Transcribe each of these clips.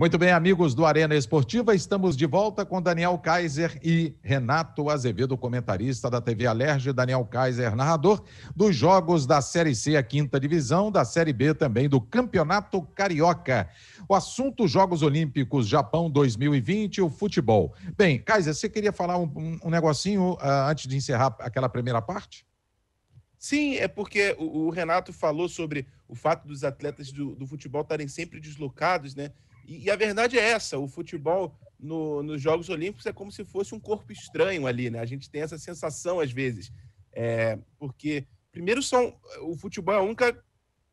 Muito bem, amigos do Arena Esportiva, estamos de volta com Daniel Kaiser e Renato Azevedo, comentarista da TV Alerge, Daniel Kaiser, narrador dos jogos da Série C, a quinta divisão, da Série B também, do Campeonato Carioca. O assunto Jogos Olímpicos Japão 2020, o futebol. Bem, Kaiser, você queria falar um, um negocinho uh, antes de encerrar aquela primeira parte? Sim, é porque o, o Renato falou sobre o fato dos atletas do, do futebol estarem sempre deslocados, né? E, e a verdade é essa: o futebol no, nos Jogos Olímpicos é como se fosse um corpo estranho ali, né? A gente tem essa sensação às vezes, é, porque primeiro são o futebol é a única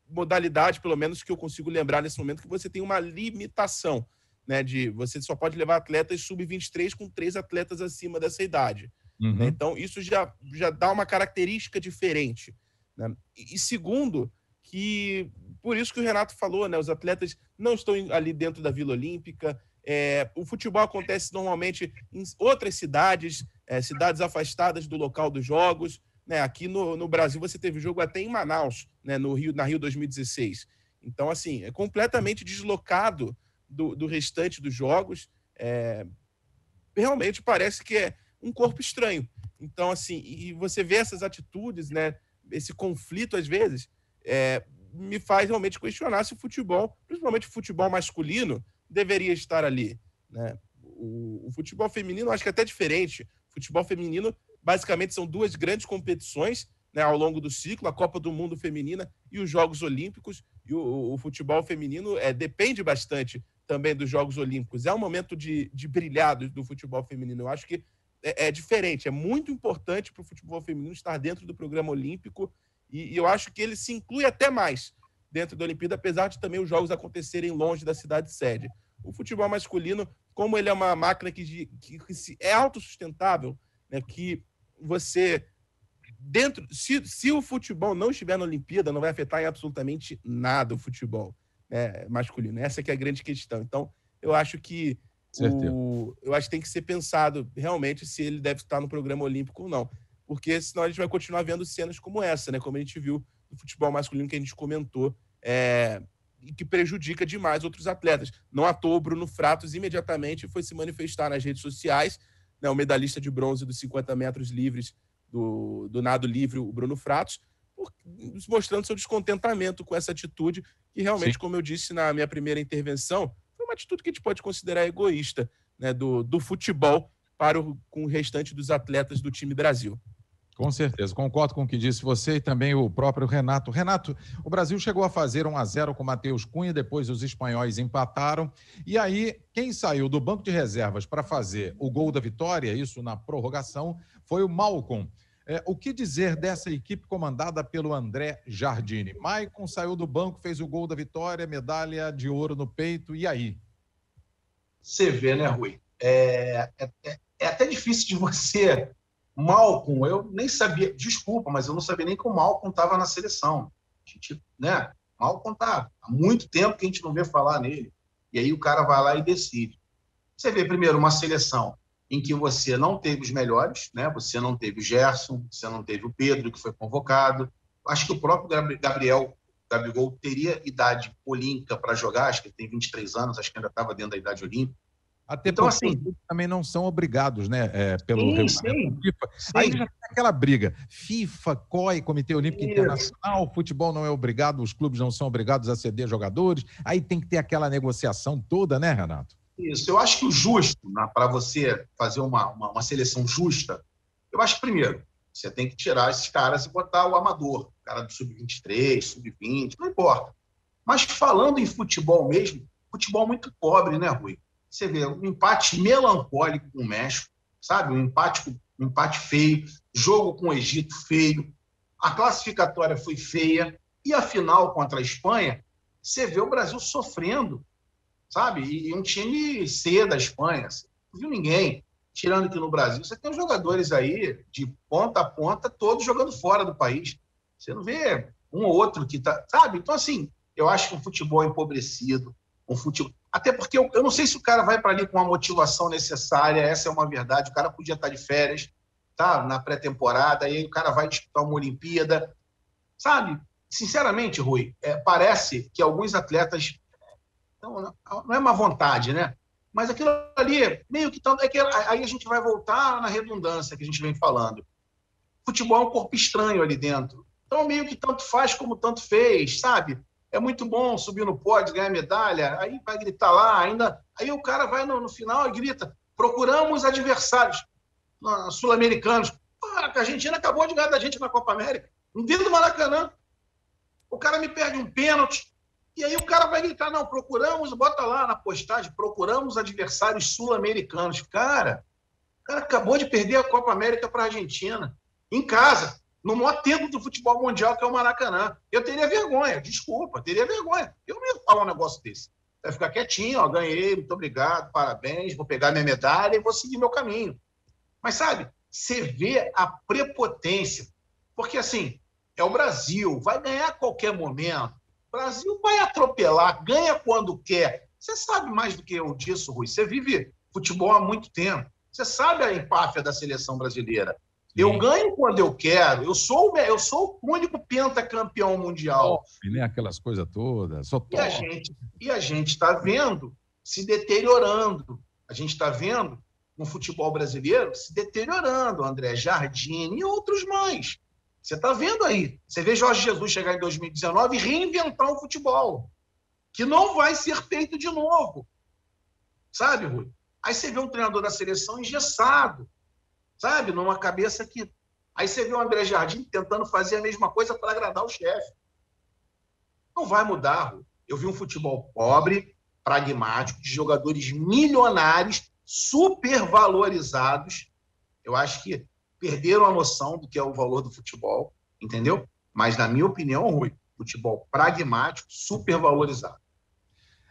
modalidade, pelo menos que eu consigo lembrar nesse momento, que você tem uma limitação, né? De você só pode levar atletas sub-23 com três atletas acima dessa idade. Né? Uhum. Né? Então isso já, já dá uma característica diferente. Né? E, e segundo, que por isso que o Renato falou, né? Os atletas não estão ali dentro da Vila Olímpica. É, o futebol acontece normalmente em outras cidades, é, cidades afastadas do local dos jogos. Né? Aqui no, no Brasil você teve jogo até em Manaus, né? no Rio, na Rio 2016. Então, assim, é completamente deslocado do, do restante dos jogos. É, realmente parece que é um corpo estranho. Então, assim, e você vê essas atitudes, né? Esse conflito às vezes. É, me faz realmente questionar se o futebol, principalmente o futebol masculino, deveria estar ali. Né? O, o futebol feminino, acho que é até diferente. O futebol feminino, basicamente, são duas grandes competições né, ao longo do ciclo: a Copa do Mundo Feminina e os Jogos Olímpicos. E o, o futebol feminino é, depende bastante também dos Jogos Olímpicos. É um momento de, de brilhado do futebol feminino. Eu acho que é, é diferente, é muito importante para o futebol feminino estar dentro do programa olímpico e, e, eu acho que ele se inclui até mais dentro da Olimpíada, apesar de também os jogos acontecerem longe da cidade sede. O futebol masculino, como ele é uma máquina que, que, que se, é autossustentável, né, que você dentro, se, se o futebol não estiver na Olimpíada, não vai afetar em absolutamente nada o futebol né, masculino. Essa que é a grande questão. Então, eu acho que o, eu acho que tem que ser pensado realmente se ele deve estar no programa olímpico ou não porque senão a gente vai continuar vendo cenas como essa, né? Como a gente viu no futebol masculino que a gente comentou, é, e que prejudica demais outros atletas. Não à toa, o Bruno Fratos imediatamente foi se manifestar nas redes sociais, né? O medalhista de bronze dos 50 metros livres do, do nado livre, o Bruno Fratos, mostrando seu descontentamento com essa atitude, que realmente, Sim. como eu disse na minha primeira intervenção, foi uma atitude que a gente pode considerar egoísta né, do, do futebol para o, com o restante dos atletas do time Brasil. Com certeza, concordo com o que disse você e também o próprio Renato. Renato, o Brasil chegou a fazer 1 a 0 com Matheus Cunha, depois os espanhóis empataram. E aí, quem saiu do banco de reservas para fazer o gol da vitória, isso na prorrogação, foi o Malcom. É, o que dizer dessa equipe comandada pelo André Jardine? Maicon saiu do banco, fez o gol da vitória, medalha de ouro no peito, e aí? Você vê, né, Rui? é, é, é, é até difícil de você Malcom, eu nem sabia, desculpa, mas eu não sabia nem que o Malcom estava na seleção. A gente, né, tá há muito tempo que a gente não vê falar nele. E aí o cara vai lá e decide. Você vê primeiro uma seleção em que você não teve os melhores, né? Você não teve o Gerson, você não teve o Pedro que foi convocado. Acho que o próprio Gabriel Gabigol teria idade olímpica para jogar, acho que ele tem 23 anos, acho que ainda estava dentro da idade olímpica. Até então, porque assim, também não são obrigados, né? É, pelo sim, sim, FIFA. Sim. Aí já tem aquela briga. FIFA, COI, Comitê Olímpico Isso. Internacional, futebol não é obrigado, os clubes não são obrigados a ceder jogadores. Aí tem que ter aquela negociação toda, né, Renato? Isso. Eu acho que o justo, né, para você fazer uma, uma, uma, seleção justa, eu acho que primeiro, você tem que tirar esses caras e botar o amador, o cara do sub-23, sub-20, não importa. Mas falando em futebol mesmo, futebol muito pobre, né, Rui? Você vê um empate melancólico com o México, sabe? Um empate, um empate feio, jogo com o Egito feio, a classificatória foi feia e a final contra a Espanha, você vê o Brasil sofrendo, sabe? E um time C da Espanha, assim, não viu ninguém. Tirando que no Brasil, você tem jogadores aí de ponta a ponta, todos jogando fora do país. Você não vê um ou outro que tá, sabe? Então, assim, eu acho que o futebol é empobrecido, um futebol. Até porque eu, eu não sei se o cara vai para ali com a motivação necessária, essa é uma verdade. O cara podia estar tá de férias, tá? Na pré-temporada, e aí o cara vai disputar uma Olimpíada. Sabe? Sinceramente, Rui, é, parece que alguns atletas. Não, não é má vontade, né? Mas aquilo ali, meio que tanto. Tá, é que aí a gente vai voltar na redundância que a gente vem falando. Futebol é um corpo estranho ali dentro. Então, meio que tanto faz como tanto fez, sabe? é muito bom subir no pódio, ganhar medalha, aí vai gritar lá, ainda. Aí o cara vai no, no final e grita: procuramos adversários ah, sul-americanos. A Argentina acabou de ganhar da gente na Copa América, dentro do Maracanã. O cara me perde um pênalti, e aí o cara vai gritar: não, procuramos, bota lá na postagem, procuramos adversários sul-americanos. Cara, o cara acabou de perder a Copa América para a Argentina, em casa no maior tempo do futebol mundial, que é o Maracanã. Eu teria vergonha, desculpa, teria vergonha. Eu não ia falar um negócio desse. Vai ficar quietinho, ó, ganhei, muito obrigado, parabéns, vou pegar minha medalha e vou seguir meu caminho. Mas sabe, você vê a prepotência, porque assim, é o Brasil, vai ganhar a qualquer momento. O Brasil vai atropelar, ganha quando quer. Você sabe mais do que eu disso, Rui. Você vive futebol há muito tempo. Você sabe a empáfia da seleção brasileira. Eu ganho quando eu quero. Eu sou o, eu sou o único pentacampeão mundial. Top, né? Aquelas coisas todas. Só E a gente e a gente está vendo se deteriorando. A gente está vendo o futebol brasileiro se deteriorando. André Jardine e outros mais. Você está vendo aí. Você vê Jorge Jesus chegar em 2019 e reinventar o futebol, que não vai ser feito de novo. Sabe, Rui? Aí você vê um treinador da seleção engessado sabe? Numa cabeça que. Aí você vê o André Jardim tentando fazer a mesma coisa para agradar o chefe. Não vai mudar. Eu vi um futebol pobre, pragmático, de jogadores milionários, supervalorizados. Eu acho que perderam a noção do que é o valor do futebol, entendeu? Mas, na minha opinião, Rui, futebol pragmático, supervalorizado.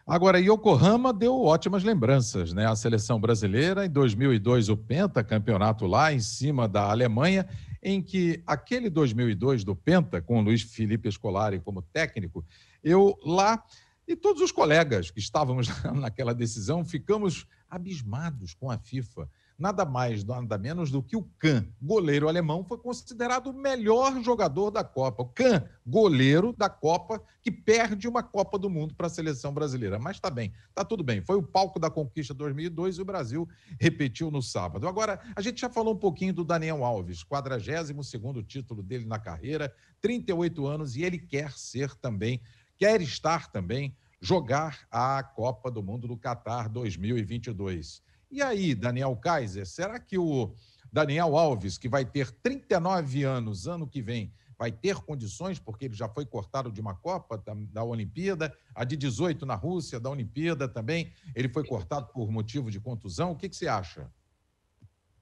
Agora, Yokohama deu ótimas lembranças, né? A seleção brasileira, em 2002, o penta campeonato lá em cima da Alemanha, em que aquele 2002 do Penta, com Luiz Felipe Scolari como técnico, eu lá e todos os colegas que estávamos naquela decisão ficamos abismados com a FIFA nada mais, nada menos do que o Kahn, goleiro alemão, foi considerado o melhor jogador da Copa. O Kahn, goleiro da Copa, que perde uma Copa do Mundo para a seleção brasileira. Mas está bem, está tudo bem. Foi o palco da conquista 2002 e o Brasil repetiu no sábado. Agora, a gente já falou um pouquinho do Daniel Alves, 42 título dele na carreira, 38 anos e ele quer ser também, quer estar também jogar a Copa do Mundo do Catar 2022. E aí, Daniel Kaiser, será que o Daniel Alves, que vai ter 39 anos ano que vem, vai ter condições, porque ele já foi cortado de uma Copa da, da, Olimpíada, a de 18 na Rússia, da Olimpíada também, ele foi cortado por motivo de contusão. O que, que você acha?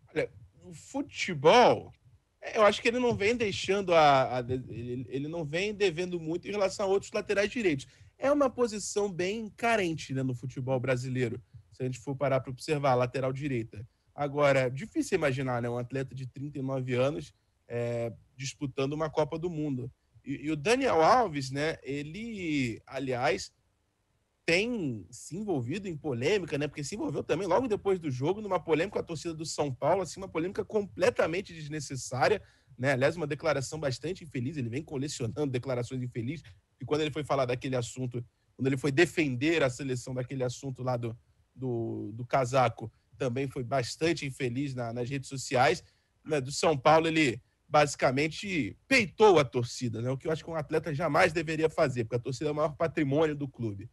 Olha, o futebol, é, eu acho que ele não vem deixando a. a ele, ele, não vem devendo muito em relação a outros laterais direitos. É uma posição bem carente né, no futebol brasileiro se a gente for parar para observar, lateral direita. Agora, difícil imaginar, né? Um atleta de 39 anos é, disputando uma Copa do Mundo. E, e, o Daniel Alves, né? Ele, aliás, tem se envolvido em polêmica, né? Porque se envolveu também logo depois do jogo numa polêmica com a torcida do São Paulo, assim, uma polêmica completamente desnecessária, né? Aliás, uma declaração bastante infeliz. Ele vem colecionando declarações infelizes. E quando ele foi falar daquele assunto, quando ele foi defender a seleção daquele assunto lá do, do, do casaco também foi bastante infeliz na, nas redes sociais. Né, do São Paulo, ele basicamente peitou a torcida, né, o que eu acho que um atleta jamais deveria fazer, porque a torcida é o maior patrimônio do clube.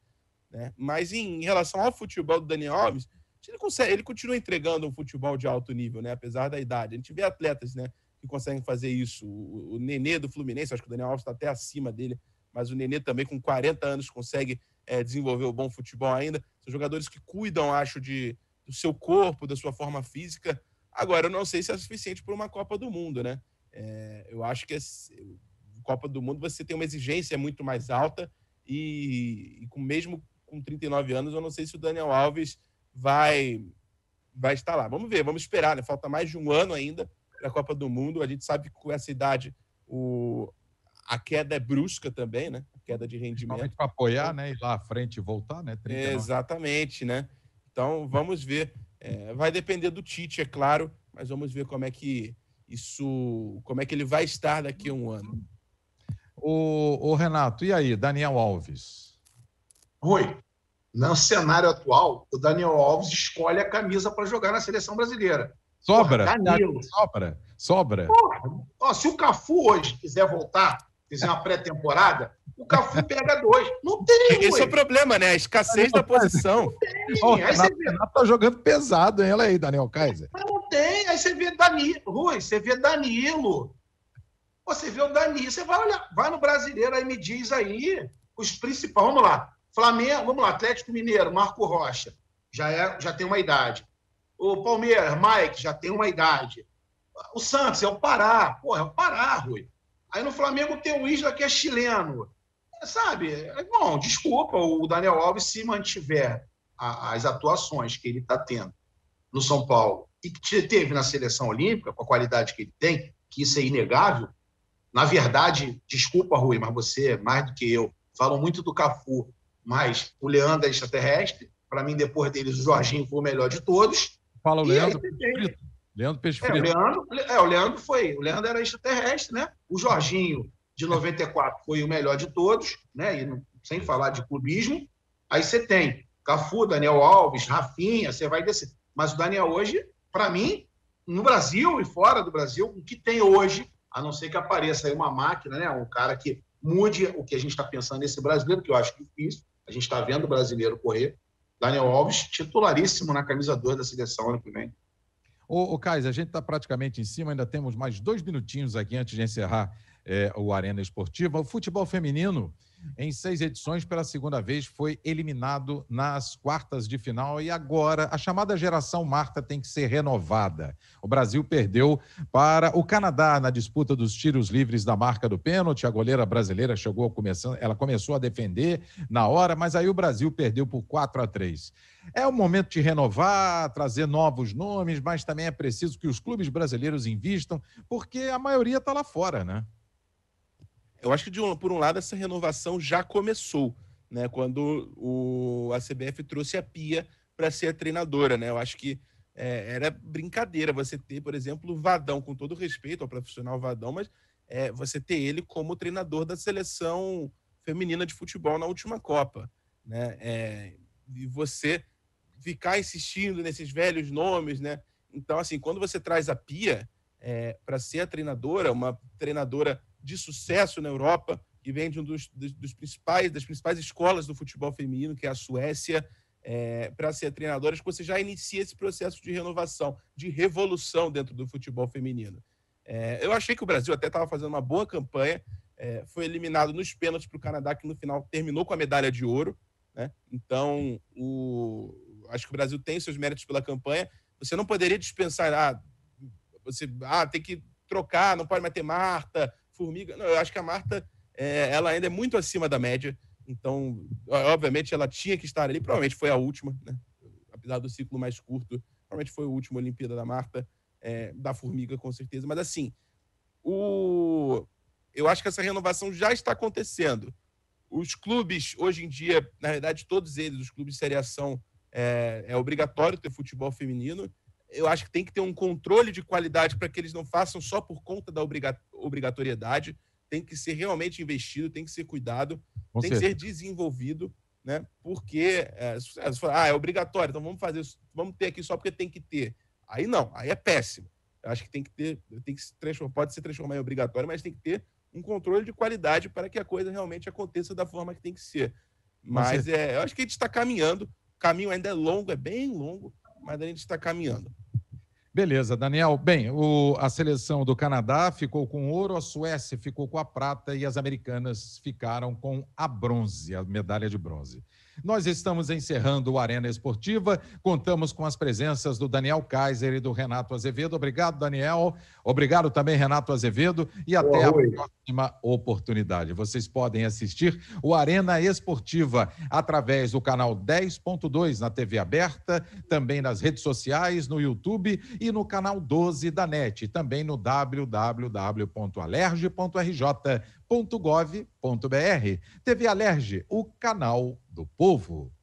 Né? Mas em, em relação ao futebol do Daniel Alves, ele, consegue, ele continua entregando um futebol de alto nível, né, apesar da idade. A gente vê atletas né, que conseguem fazer isso. O, o Nenê do Fluminense, acho que o Daniel Alves está até acima dele, mas o Nenê também com 40 anos consegue é, desenvolver o bom futebol ainda. São jogadores que cuidam, acho, de, do seu corpo, da sua forma física. Agora, eu não sei se é suficiente para uma Copa do Mundo, né? É, eu acho que a é Copa do Mundo você tem uma exigência muito mais alta e, e, com, mesmo com 39 anos, eu não sei se o Daniel Alves vai, vai estar lá. Vamos ver, vamos esperar, né? Falta mais de um ano ainda para a Copa do Mundo. A gente sabe que com essa idade o, a queda é brusca também, né? A queda de rendimento. Para apoiar, né? Ir lá à frente e voltar, né? 39. Exatamente, né? Então vamos ver. É, vai depender do Tite, é claro, mas vamos ver como é que isso. como é que ele vai estar daqui a um ano. O, o Renato, e aí, Daniel Alves? Rui, no cenário atual, o Daniel Alves escolhe a camisa para jogar na seleção brasileira. Sobra? Porra, Danilo. Sobra? Sobra? Porra, ó, se o Cafu hoje quiser voltar, fizer uma pré-temporada, o Cafu pega dois. Não tem, Esse ué. é o problema, né? A escassez da posição. Não tem. Aí você vê... Renato tá jogando pesado, hein? Olha aí, Daniel Kaiser. Mas não tem. Aí você vê Danilo. Rui, você vê Danilo. Você vê o Danilo. Você vai olhar, vai no brasileiro aí me diz aí os principais. Vamos lá. Flamengo, vamos lá, Atlético Mineiro, Marco Rocha. Já, é, já tem uma idade. O Palmeiras, Mike, já tem uma idade. O Santos é o Pará. pô é o Pará, Rui. Aí no Flamengo tem o Isla, que é chileno. É, sabe? Bom, desculpa, o Daniel Alves, se mantiver a, as atuações que ele está tendo no São Paulo e que teve na seleção olímpica, com a qualidade que ele tem, que isso é inegável. Na verdade, desculpa, Rui, mas você, mais do que eu, falam muito do Cafu, mas o Leandro é extraterrestre. Para mim, depois deles, o Jorginho foi o melhor de todos. Fala o Leandro. Leandro Peixe É, o Leandro, é, o Leandro foi. O Leandro era extraterrestre, né? O Jorginho, de 94, foi o melhor de todos, né? E não, sem falar de clubismo. Aí você tem Cafu, Daniel Alves, Rafinha, você vai descer. Mas o Daniel hoje, para mim, no Brasil e fora do Brasil, o que tem hoje, a não ser que apareça aí uma máquina, né? Um cara que mude o que a gente está pensando nesse brasileiro, que eu acho difícil. A gente está vendo o brasileiro correr. Daniel Alves, titularíssimo na camisa 2 da seleção ano que vem. Ô, ô Cais, a gente está praticamente em cima, ainda temos mais dois minutinhos aqui antes de encerrar é, o Arena Esportiva. O futebol feminino em seis edições, pela segunda vez, foi eliminado nas quartas de final. E agora, a chamada geração Marta tem que ser renovada. O Brasil perdeu para o Canadá na disputa dos tiros livres da marca do pênalti. A goleira brasileira chegou começar, ela começou a defender na hora, mas aí o Brasil perdeu por 4 a 3. É o momento de renovar, trazer novos nomes, mas também é preciso que os clubes brasileiros invistam, porque a maioria está lá fora, né? Eu acho que, um, por um lado, essa renovação já começou, né? Quando o, a CBF trouxe a Pia para ser a treinadora, né? Eu acho que é, era brincadeira você ter, por exemplo, o Vadão, com todo respeito ao profissional Vadão, mas é, você ter ele como treinador da seleção feminina de futebol na última Copa, né? É, e você ficar insistindo nesses velhos nomes, né? Então, assim, quando você traz a Pia é, para ser a treinadora, uma treinadora de sucesso na Europa e vem de um dos, dos principais, das principais escolas do futebol feminino, que é a Suécia, é, para ser treinadoras, que você já inicia esse processo de renovação, de revolução dentro do futebol feminino. É, eu achei que o Brasil até estava fazendo uma boa campanha, é, foi eliminado nos pênaltis para o Canadá, que no final terminou com a medalha de ouro. Né? Então, o, acho que o Brasil tem seus méritos pela campanha. Você não poderia dispensar, ah, você ah, tem que trocar, não pode mais ter Marta, Formiga. Não, eu acho que a Marta é, ela ainda é muito acima da média. Então, obviamente, ela tinha que estar ali. Provavelmente foi a última, né? apesar do ciclo mais curto. Provavelmente foi a última Olimpíada da Marta, é, da Formiga, com certeza. Mas, assim, o... eu acho que essa renovação já está acontecendo. Os clubes, hoje em dia, na verdade, todos eles, os clubes de Série são, é, é obrigatório ter futebol feminino. Eu acho que tem que ter um controle de qualidade para que eles não façam só por conta da obrigatoriedade obrigatoriedade, tem que ser realmente investido, tem que ser cuidado, Com tem que ser desenvolvido, né? Porque é, se for, ah, é obrigatório, então vamos fazer, vamos ter aqui só porque tem que ter. Aí não, aí é péssimo. Eu acho que tem que ter, tem que se transformar, pode ser transformar em obrigatório, mas tem que ter um controle de qualidade para que a coisa realmente aconteça da forma que tem que ser. Mas é, eu acho que a gente está caminhando, o caminho ainda é longo, é bem longo, mas a gente está caminhando. Beleza, Daniel. Bem, o, a seleção do Canadá ficou com ouro, a Suécia ficou com a prata e as americanas ficaram com a bronze, a medalha de bronze. Nós estamos encerrando o Arena Esportiva. Contamos com as presenças do Daniel Kaiser e do Renato Azevedo. Obrigado, Daniel. Obrigado também, Renato Azevedo. E até Boa, a oi. próxima oportunidade. Vocês podem assistir o Arena Esportiva através do canal 10.2 na TV aberta, também nas redes sociais, no YouTube e no canal 12 da NET, também no www.alerge.rj alerj.gov.br. TV Alerj, o canal do povo.